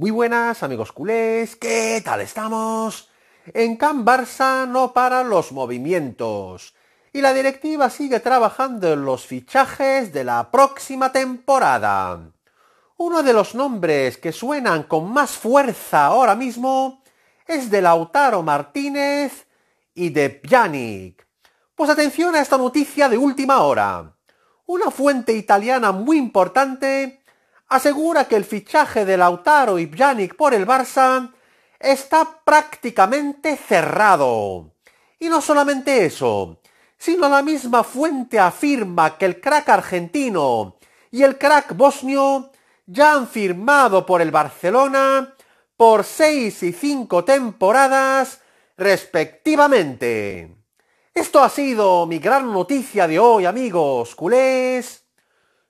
Muy buenas amigos culés, ¿qué tal estamos? En Can Barça no para los movimientos y la directiva sigue trabajando en los fichajes de la próxima temporada. Uno de los nombres que suenan con más fuerza ahora mismo es de Lautaro Martínez y de Pjanic. Pues atención a esta noticia de última hora. Una fuente italiana muy importante asegura que el fichaje de Lautaro y Pjanic por el Barça está prácticamente cerrado. Y no solamente eso, sino la misma fuente afirma que el crack argentino y el crack bosnio ya han firmado por el Barcelona por seis y cinco temporadas respectivamente. Esto ha sido mi gran noticia de hoy, amigos culés.